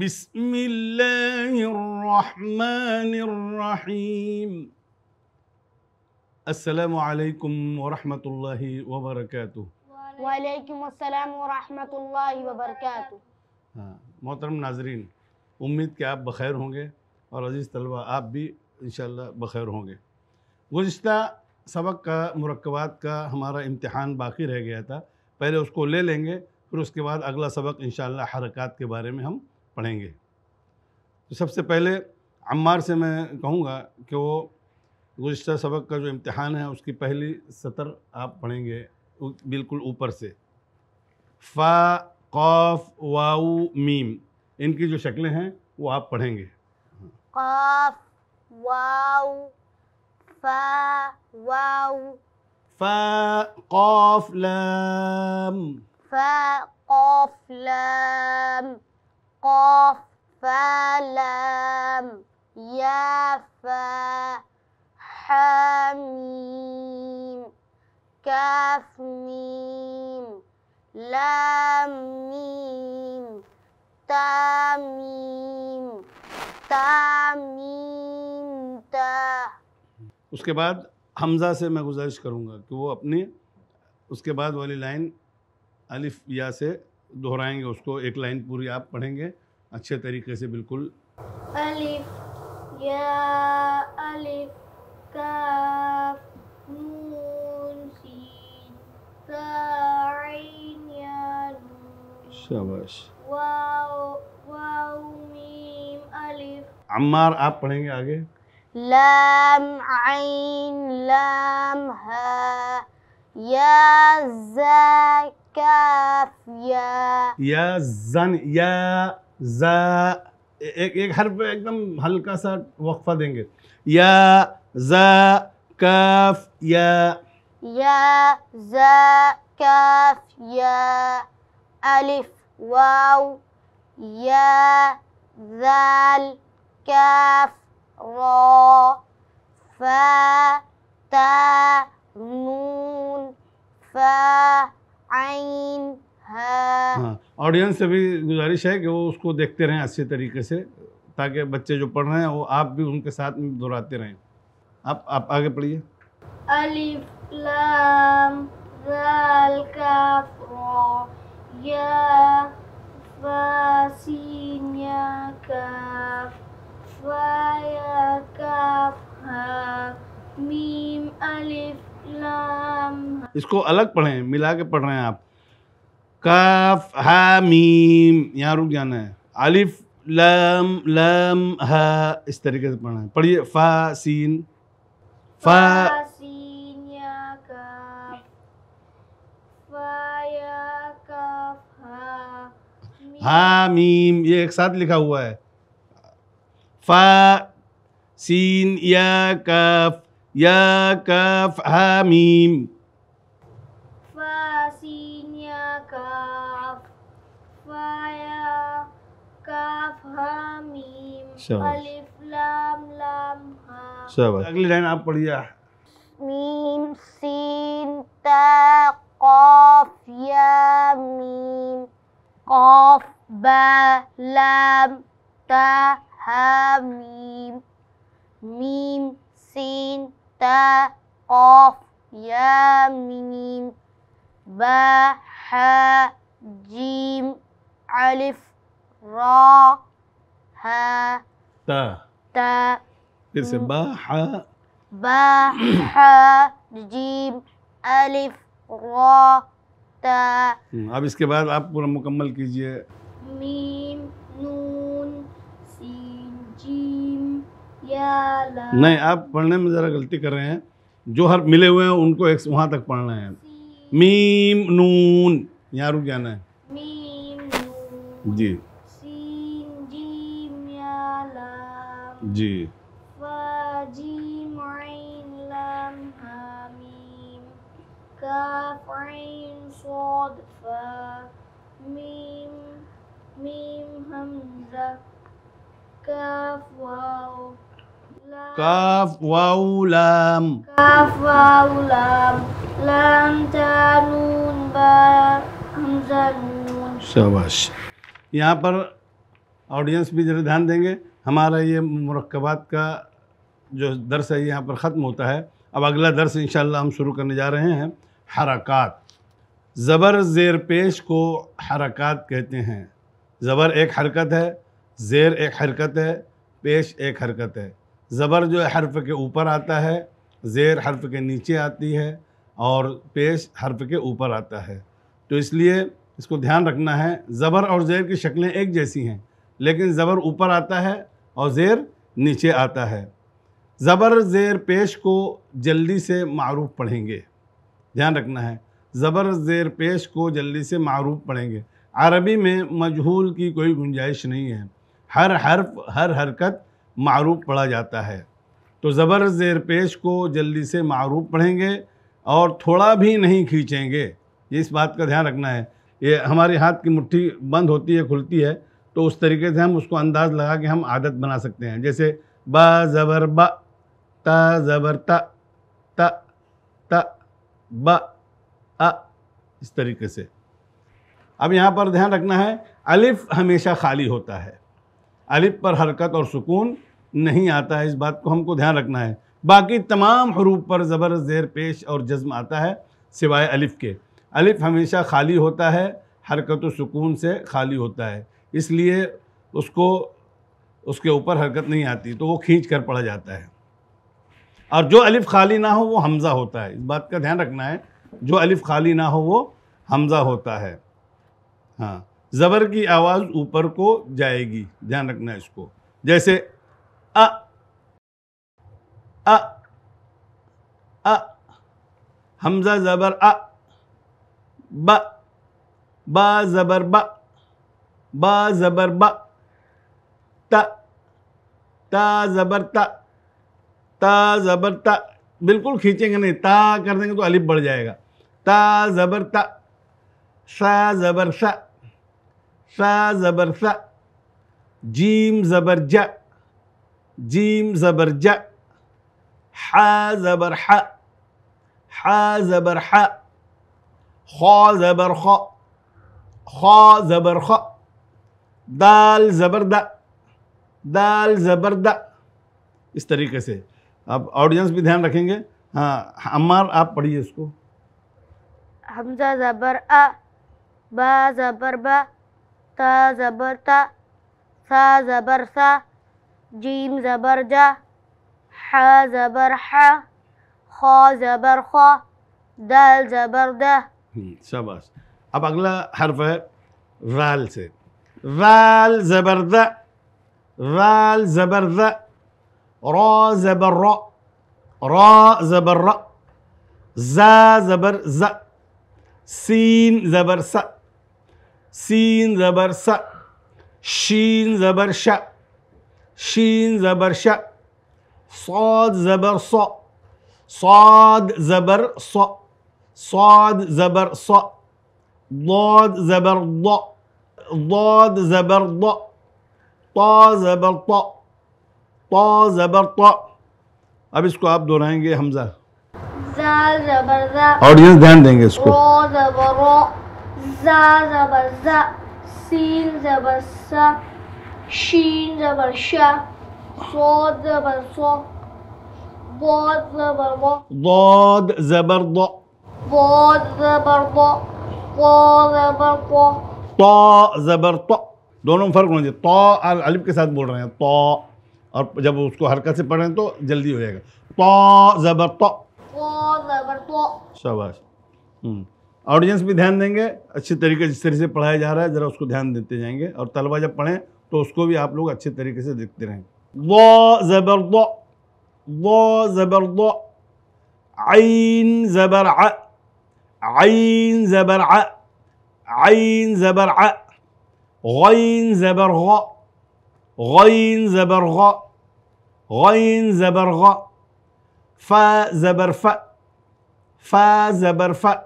بسم الله الرحمن الرحيم السلام عليكم ورحمة الله وبركاته वालेकुम अस्सलाम वरहमतुल्लाहि वबरकातु हाँ मोहतरम नाजरीन उम्मीद कि आप बखैर होंगे और अज़ीज़ तलबा आप भी इन बखैर होंगे गुज्त सबक का मरकबात का हमारा इम्तहान बाकी रह गया था पहले उसको ले लेंगे फिर उसके बाद अगला सबक इन हरकत के बारे में हम पढ़ेंगे तो सबसे पहले अम्मार से मैं कहूँगा कि वो गुज्त सबक का जो इम्तहान है उसकी पहली सतर आप पढ़ेंगे बिल्कुल ऊपर से फ़ा कौफ वाउ मीम इनकी जो शक्लें हैं वो आप पढ़ेंगे कौफ फा फा कौफ लाम फा कौफ लाम قاف فلم يفا حميم كاف ميم لام ميم تاميم تاميم تا उसके बाद हमज़ा से मैं गुजारिश करूँगा कि वो अपनी उसके बाद वाली लाइन अलिफ या से दोहराएंगे उसको एक लाइन पूरी आप पढ़ेंगे अच्छे तरीके से बिल्कुल अलिफ या अलिफ काफ नून सीन साइन या शाबाश वाओ वाओ मीम अलिफ अम्मार आप पढ़ेंगे आगे लाम आइन लाम हा يا زا كاف يا زن يا या जा एक एक हर पे एकदम हल्का सा वक्फा देंगे या जा काफ या يا زا كاف يا ألف واو يا ذال كاف را فا تا नून आइन हाँ ऑडियंस से भी गुजारिश है कि वो उसको देखते रहें अच्छे तरीके से ताकि बच्चे जो पढ़ रहे हैं वो आप भी उनके साथ में दोहराते रहें आप आप आगे पढ़िए अलिफ लाम जाल या हा मीम अलिफ इसको अलग पढ़े मिला के पढ़ रहे हैं आप कफ हा मीम यहाँ रुक जाना है आलिफ लम लम हा इस तरीके से पढ़ना है पढ़िए फा सीन फा हा मीम ये एक साथ लिखा हुआ है फा सीन या कफ Ya kaf hamim Fasin ya kaf ya kaf hamim Alif lam lam ha Agli dan apa ya. dia? Mim sin ta kaf ya mim Kaf ba lam ta hamim Mim sin ta قاف يا ميم با حا جيم ألف را ها تا تا फिर से बा हा बा हा gym अलिफ रा ता अब इसके बाद आप पूरा मुकम्मल कीजिए मीम नहीं आप पढ़ने में ज़रा गलती कर रहे हैं जो हर मिले हुए हैं उनको एक वहाँ तक पढ़ना है मीम नून यहाँ रुक जाना है मीम जी सीन जीम जी हामीम फा मीम मीम Kaf waw Kaf waw lam. tanun ba हमजा नून यहाँ पर ऑडियंस भी जरा ध्यान देंगे हमारा ये मरकबात का जो दर्स है यहाँ पर ख़त्म होता है अब अगला दर्स इन हम शुरू करने जा रहे हैं हरकत ज़बर ज़ेर पेश को हरकत कहते हैं ज़बर एक हरकत है ज़ेर एक हरकत है पेश एक हरकत है ज़बर जो है हर्फ के ऊपर आता है ज़ेर हर्फ के नीचे आती है और पेश हर्फ के ऊपर आता है तो इसलिए इसको ध्यान रखना है ज़बर और ज़ेर की शक्लें एक जैसी हैं लेकिन ज़बर ऊपर आता है और ज़ेर नीचे आता है ज़बर ज़ेर पेश को जल्दी से मरूफ़ पढ़ेंगे ध्यान रखना है ज़बर ज़ेर पेश को जल्दी से मरूफ़ पढ़ेंगे अरबी में मजहूल की कोई गुंजाइश नहीं है हर हर्फ हर हरकत मरूफ पढ़ा जाता है तो ज़बर ज़ेर पेश को जल्दी से मरूफ पढ़ेंगे और थोड़ा भी नहीं खींचेंगे ये इस बात का ध्यान रखना है ये हमारे हाथ की मुट्ठी बंद होती है खुलती है तो उस तरीके से हम उसको अंदाज लगा के हम आदत बना सकते हैं जैसे बा ज़बर बा ता ज़बर ता ता ता ब अ इस तरीके से अब यहाँ पर ध्यान रखना है अलिफ हमेशा खाली होता है अलिफ पर हरकत और सुकून नहीं आता है इस बात को हमको ध्यान रखना है बाकी तमाम हरूफ पर ज़बर ज़ेर पेश और जज्म आता है सिवाय अलिफ के अलिफ हमेशा खाली होता है हरकत सुकून से खाली होता है इसलिए उसको उसके ऊपर हरकत नहीं आती तो वो खींच कर पड़ा जाता है और जो अलिफ खाली ना हो वो हमज़ा होता है इस बात का ध्यान रखना है जो अलिफ खाली ना हो वो हमज़ा होता है हाँ ज़बर की आवाज़ ऊपर को जाएगी ध्यान रखना इसको जैसे अ अ अ हमज़ा ज़बर अ ब ब ज़बर ब ब ज़बर ब त ता ज़बर ता ता ज़बर ता बिल्कुल खींचेंगे नहीं ता कर देंगे तो अलिफ बढ़ जाएगा ता ज़बर ता शा ज़बर सा सा ज़बर सा जीम ज़बर ज जीम ज़बर ज हा ज़बर हा हा ज़बर ह खा ज़बर ख ज़बर ख दाल ज़बर द दाल ज़बर द इस तरीके से आप ऑडियंस भी ध्यान रखेंगे हाँ अम्मार आप पढ़िए इसको हमजा ज़बर आ बा ज़बर बा زبرتا سا زبرسا جيم زبرجا ح زبرحا خا زبرخا دال زبردة شباس أبا أقول حرف فال فال زبردة فال زبردة را زبر را زبر را زا زبر ز سين زبر س सीन ज़बर स शीन ज़बर श शीन ज़बर श सौद ज़बर सौ सौद ज़बर सौ सौद ज़बर सौ ضاد زبر ض ضاد زبر ض طا زبر ط طا زबर अब इसको आप दोहराएंगे हमजा और ये ध्यान देंगे इसको जा ज़बर ज़ा सीन ज़बर सा शीन ज़बर शा सोद ज़बर सो ضاد زبر ض ضاد زبر ض ضاد زبر ض ضا زبر ض طا زبر ط दोनों में फर्क होना चाहिए तो और अलिफ के साथ बोल रहे हैं तो और जब उसको हरकत से पढ़ तो जल्दी हो जाएगा तो जबर तो शाबाश ऑडियंस भी ध्यान देंगे अच्छे तरीके जिस तरीके से पढ़ाया जा रहा है ज़रा उसको ध्यान देते जाएंगे और तलबा जब पढ़ें तो उसको भी आप लोग अच्छे तरीके से देखते रहें वो ज़बर दो वो ज़बर दो आइन ज़बर आइन ज़बर आइन ज़बर आइन ज़बर गइन ज़बर गइन ज़बर फ़ ज़बर फ़ फ़ ज़बर फ़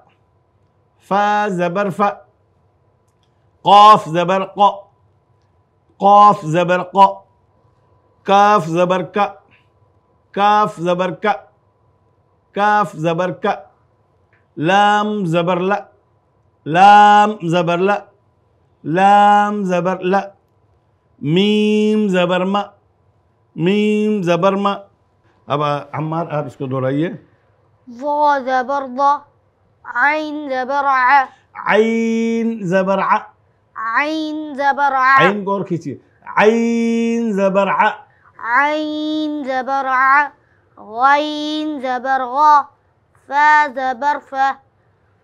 فا زبر فا قاف زبر قا قاف زبر قا كاف زبر كا كاف زبر كا كاف زبر كا لام زبر لا لام زبر لا لام زبر لا ميم زبر ما ميم زبر ما أبا عمار आप इसको दोहराइए زبر ضا عين زبرعة عين زبرعة عين زبرعة عين قور كتير عين زبرعة عين زبرعة غين زبرغة فا زبرفة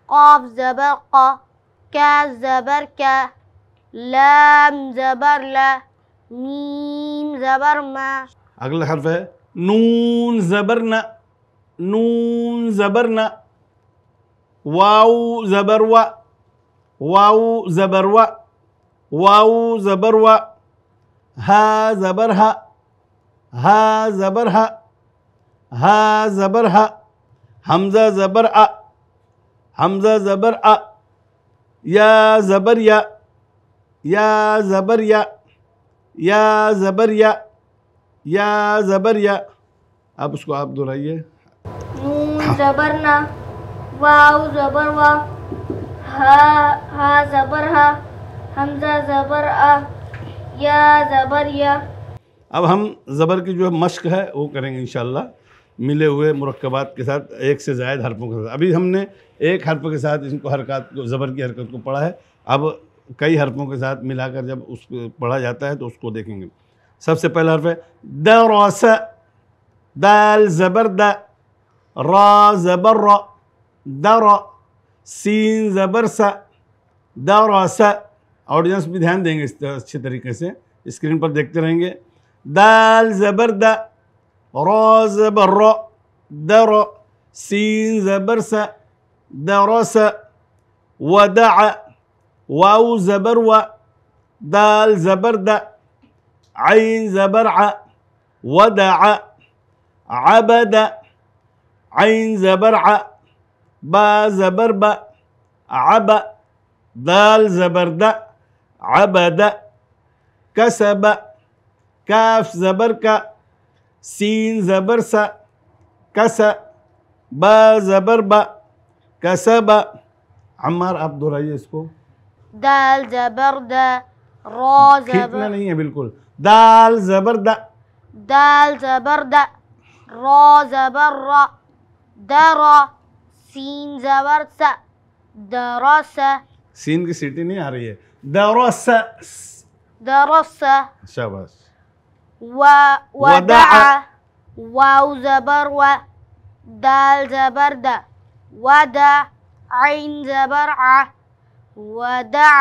قاف زبرقة كا زبركة لام زبرلة ميم زبرمة أقل حرفة نون زبرنا نون زبرنا واو زبروا واو زبروا واو زبروا ها زبرها ها زبرها ها زبرها همزة زبرأ همزة زبرأ يا زبريا يا زبريا يا زبريا يا زبريا आप उसको आप दोहराइए जबरना वाउ ज़बर वा हा हा ज़बर हा हमज़ा ज़बर आ या ज़बर या अब हम ज़बर की जो मश्क है वो करेंगे इन मिले हुए मरकबात के साथ एक से ज़ायद हरफों के साथ अभी हमने एक हरफ के साथ इनको हरकत को ज़बर की हरकत को पढ़ा है अब कई हरफों के साथ मिलाकर जब उस पढ़ा जाता है तो उसको देखेंगे सबसे पहला हर्फ है द रौस दाल ज़बर द रा ज़बर रा दर सीन ज़बर सा दर स ऑडियंस भी ध्यान देंगे इस अच्छे तरीके से स्क्रीन पर देखते रहेंगे दाल ज़बर the row ज़बर row there scene ज़बर सा दर व द वाउ ज़बर व दाल ज़बर द عين अब द आइन जबर अ با زبر با عبأ دال زبر د عبد كسب كاف زبر كا سين زبر سا كسا با زبر با كسب عمار आप दोहराइए इसको दाल जबर द रो जबर नहीं है बिल्कुल दाल जबर द दाल जबर द रो जबर र द र सीन जबर स दरस सीन की सीटी नहीं आ रही है दरस दरस शाबाश و ودع واو زبر و دال زبر د ودع عين زبر ع ودع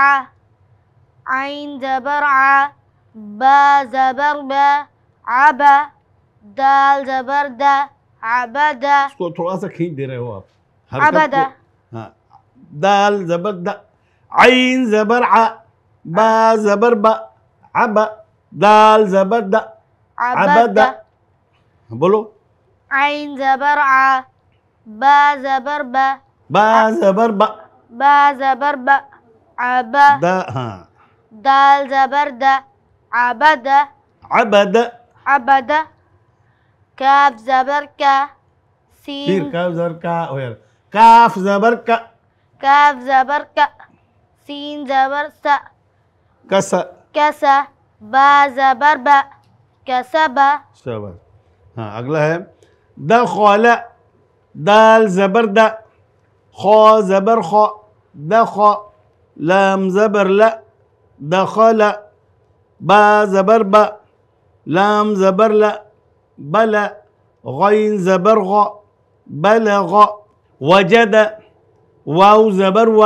عين زبر ع با زبر ب عبا دال زبر د عبدا اسكت راسك هيدي رهواب عبدا دال زبر د عين زبر ع با زبر ب عب دال زبر د عبدا بلو عين زبر ع با زبر ب با زبر ب با زبر ب عبا دا ها دال زبر د عبدا عبدا عبدا كاف زبر ك سين كاف زبر ك كاف زبركة كاف زبركة سين زبرسة كسا كسا با زبربا كسبا سبر ها أقلا هي دخل دال زبردة خو زبرخو دخو لام زبر لا دخل با زبربا لام زبر لا بلا غين زبرغو بلغو وجد واو زبر و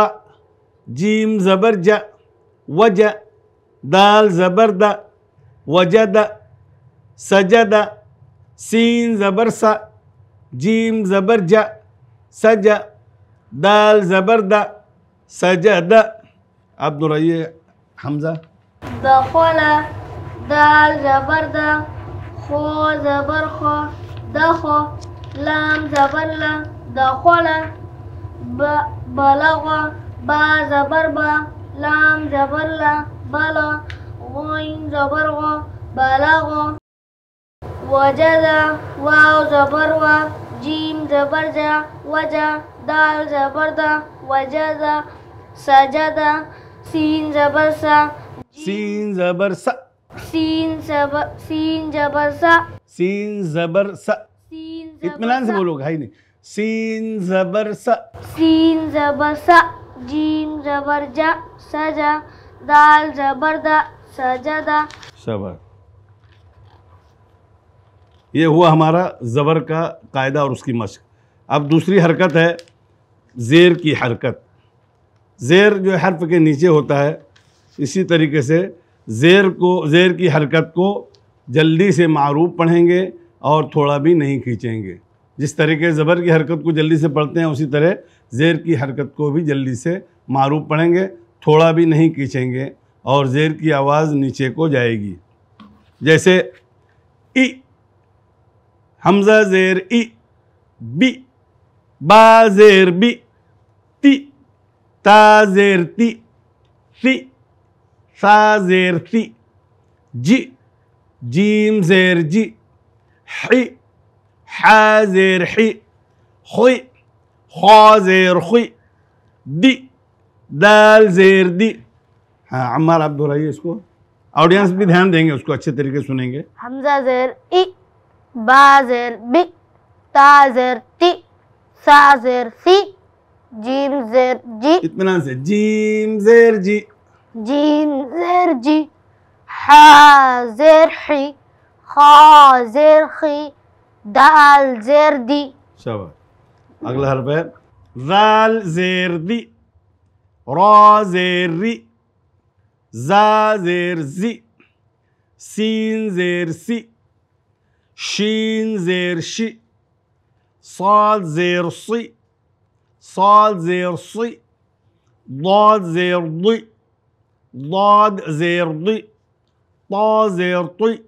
جيم زبر جا وجا دال زبر دا وجد سجد سين زبر سا جيم زبر جا سجا دال زبر دا سجد عبد الرئيع حمزة دخل دال زبر دا خو زبر خو دخو لام زبر دخل بلغ با زبر با لام زبر لا بلا غين زبر غ بلغ وجد واو زبر وا جيم زبر جا وجا دال زبر دا وجد سجد سين زبر سا سين زبر سا سين زبر سين زبر سا سين زبر سا इतमान से बोलोगे हाई नहीं सीन जबर सा सीन जबर सा जीम जबर जा सजा दाल सजा दा शबर ये हुआ हमारा ज़बर का कायदा और उसकी मशक अब दूसरी हरकत है ज़ेर की हरकत ज़ेर जो हर्फ के नीचे होता है इसी तरीके से ज़ेर को ज़ेर की हरकत को जल्दी से मारूफ पढ़ेंगे और थोड़ा भी नहीं खींचेंगे जिस तरीके ज़बर की हरकत को जल्दी से पढ़ते हैं उसी तरह ज़ेर की हरकत को भी जल्दी से मारूफ पढ़ेंगे थोड़ा भी नहीं खींचेंगे और ज़ेर की आवाज़ नीचे को जाएगी जैसे इ हमज़ा ज़ेर इ बी बा ज़ेर बी ती ता ज़ेर ती सी सा ज़ेर सी जी जीम ज़ेर जी ही حازر حي خازر دي हाँ, आप दोहराइए ऑडियंस भी ध्यान देंगे उसको अच्छे तरीके सुनेंगे हमजा जेर इ बि सी जीम जेर जी से जीम जेर जी जीम जेर जी ही खी Dal zerdi. Şaba. Agla harfe. Zal zerdi. Ra zerri. Za zerzi. Sin zersi. Şin zerşi. Sal zersi. Sal zersi. Dal zerdi. Dal zerdi. Ta zerdi.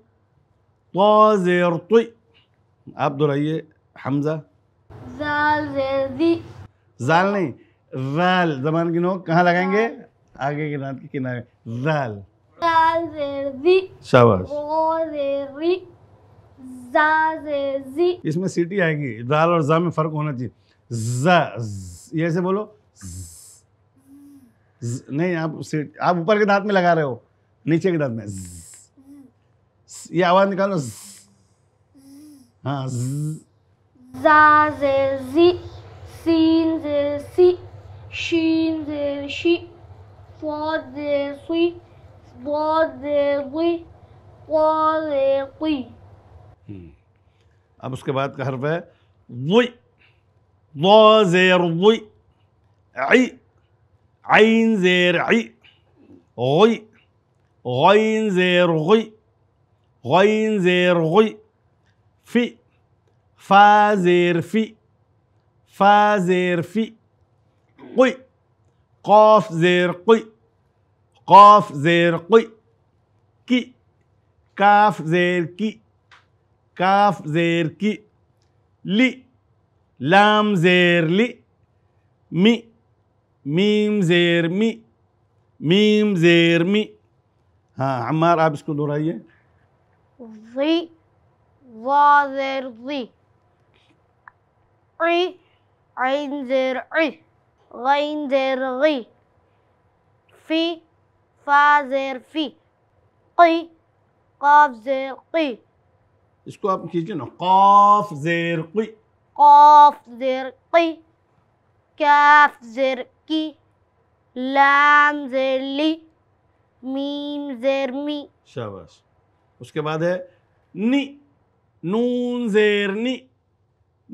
Ta zerdi. आप दोहराइए हमजा जाल जाल नहीं जाल जमान की नोक कहाँ लगाएंगे आगे के दांत के किनारे जाल शाबाश इसमें सीटी आएगी जाल और जा में फर्क होना चाहिए जा ये ऐसे बोलो नहीं आप सीट आप ऊपर के दांत में लगा रहे हो नीचे के दांत में ये आवाज निकालो ज, ها ز زا ز زي سين ز سي شين ز شي صاد ز صي ضاد ز ضي قا ز قي अब उसके बाद का हर्फ है ضي ضا زير ضي عي عين زير عي غي غين زير غي غين زير غي في فازر في فازر في قي قاف زير قي قاف زير قي كي كاف زير كي كاف زير كي لي لام زير لي مي ميم زير مي ميم زير مي ها عمار ابس كله رايه ضي ظاذر عي عين زر عي غين زر غي في फा जेर फी की काफ जेर की इसको आप कीजिए ना काफ जेर की काफ जेर की काफ जेर की लाम जेर ली मीम जेर मी शाबाश उसके बाद है नी नून जेरनी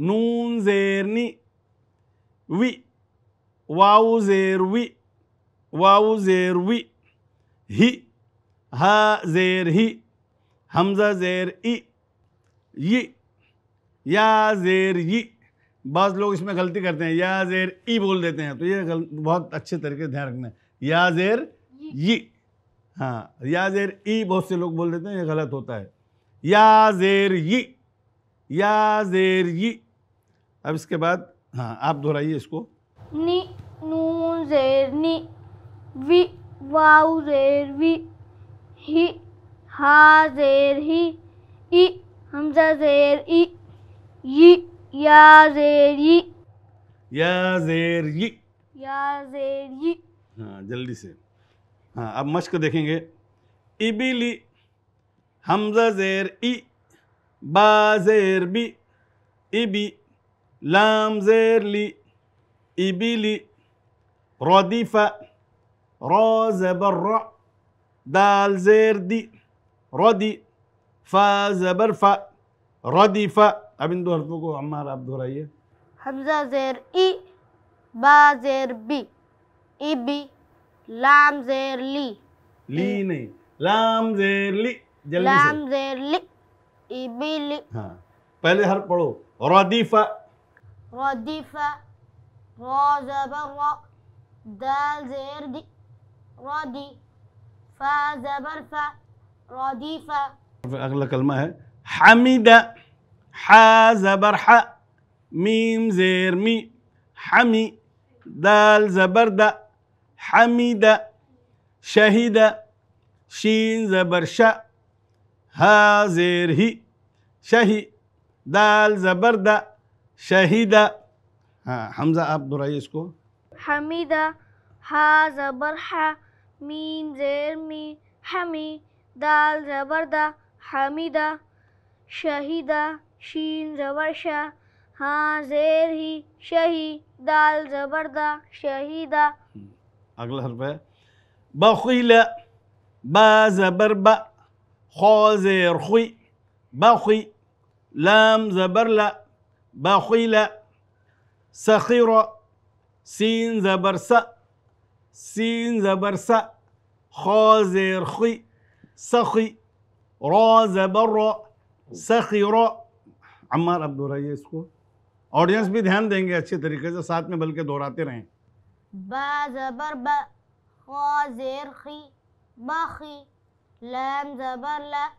नून जेरनी वी वाउ जेर वि वाउ जेर वि ही हा जेर ही हमजा जेर इ यि या जेर यि बाज़ लोग इसमें गलती करते हैं या जेर ई बोल देते हैं तो ये बहुत अच्छे तरीके से ध्यान रखना है या जेर ये हाँ या जेर ई बहुत से लोग बोल देते हैं ये गलत होता है या जेर ये या जेर ये अब इसके बाद हाँ आप दोहराइए इसको नी नू जेर नी वी वाउ जेर वी ही हा जेर ही ई हमजा जेर ई ये या जेर ये या जेर ये या जेर ये हाँ जल्दी से हाँ अब मश्क देखेंगे इबिली حمزة زير إي با زير بي إبي لام زير لي لي رديفة را زبر دال زير دي ردي فا زبر رديفة أبين دور بقو عمار عبد الرئيه حمزة زير إي با زير بي إبي لام زير لي لي नहीं لام زير لي لام زیر لی ایبی لی پہلے حرف پڑھو ردیف ردیف را زبر دال زیر دی ردی فا زبر فا ردیف اگلا کلمہ ہے حمید حا زبر حا میم زیر می دال زبر دا حمید شہید شین हाजिर ही शही दाल जबरद शहीद हाँ हमज़ा आप दोहराइए इसको हमीदा हा ज़बर हा मीम जेर मी हमी दाल ज़बरदा हमीदा शहीदा शीन ज़बर शाह हाँ जेर ही शही दाल ज़बरदा शहीदा अगला हरफ है बखीला बा ज़बर बा خازر خوي بخي لام زبرلا بخيلا سخيرة سين زبرسا سين زبرسا خازر خي سخي را زبر سخيرة عمار अब दोहराइए इसको ऑडियंस भी ध्यान देंगे अच्छे तरीके से साथ में बल्कि दोहराते रहें बा जबर बा खा जेर खी बा खी لام زبرلا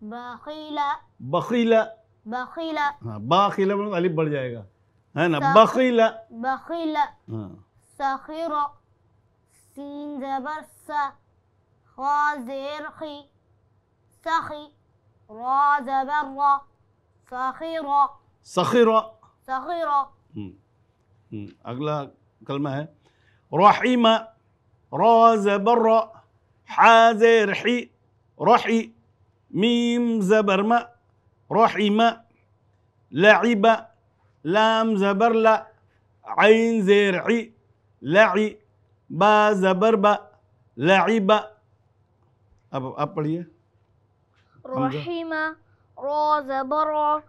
بخيلة بخيلة بخيلة بخيلة بخيلة علي بڑھ جائے گا ہے نا بخيلة بخيلة سخيرة سين زبر سا خازرخي سخي را زبر را سخيرة سخيرة سخيرة اگلا کلمہ ہے رحیمہ روز بر روحي ميم زبر ما ما لعب لام زبر لا عين زرعي لعي با زبر با لعب अब روحي ما رو زبر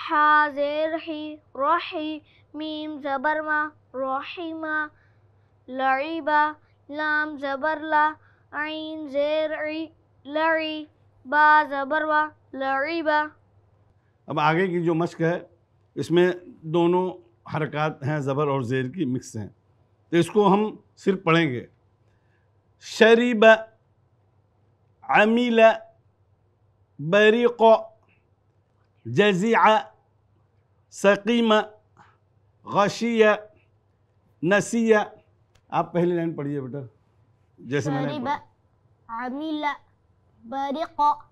حا زرحي روحي ميم زبر ما ما لعب لام زبر لا عين زرعي लड़ी बा जबरवा लड़ी बा अब आगे की जो मश्क है इसमें दोनों हरकत हैं ज़बर और ज़ेर की मिक्स हैं तो इसको हम सिर्फ पढ़ेंगे शरीब अमील बरीको जजिया सकीम गशिया नसिया आप पहली लाइन पढ़िए बेटा जैसे मैंने अमीला आप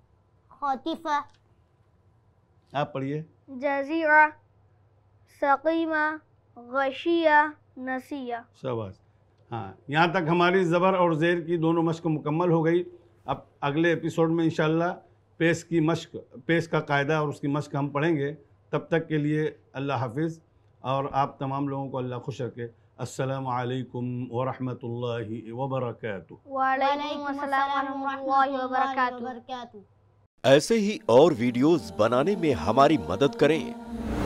पढ़िए जजीरा हाँ यहाँ तक हमारी ज़बर और ज़ेर की दोनों मश्क मुकम्मल हो गई अब अगले एपिसोड में इन पेश की मश्क पेश का कायदा और उसकी मश्क हम पढ़ेंगे तब तक के लिए अल्लाह हाफिज़ और आप तमाम लोगों को अल्लाह खुश रखे अस्सलाम वालेकुम व रहमतुल्लाहि व बरकातुहू वालेकुम अस्सलाम व रहमतुल्लाहि व ऐसे ही और वीडियोस बनाने में हमारी मदद करें